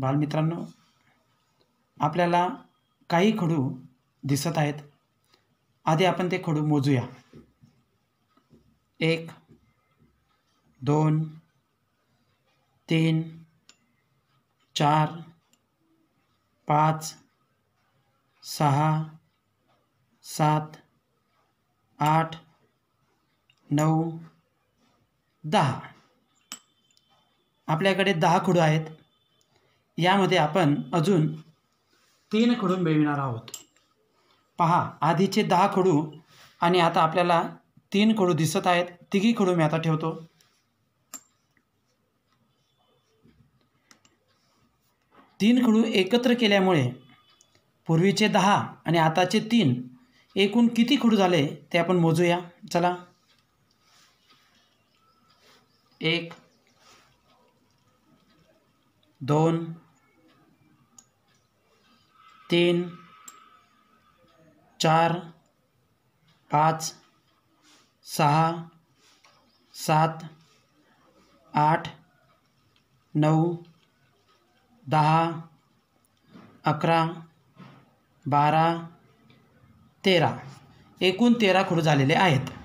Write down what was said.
बालमित्रांनो आपल्याला काही खडू दिसत आहेत आधी आपण ते खडू मोजूया एक दोन तीन चार पाच सहा सात आठ नऊ दहा आपल्याकडे दहा खडू आहेत यामध्ये आपण अजून तीन खडू मिळविणार आहोत पहा आधीचे दहा खडू आणि आता आपल्याला तीन खडू दिसत आहेत तिघी खडू मी आता ठेवतो तीन खडू एकत्र केल्यामुळे पूर्वीचे दहा आणि आताचे तीन एकूण किती खडू झाले ते आपण मोजूया चला एक दोन तीन चार पाच सहा सात आठ नऊ दहा अकरा बारा तेरा एकूण तेरा खुड़ झालेले आहेत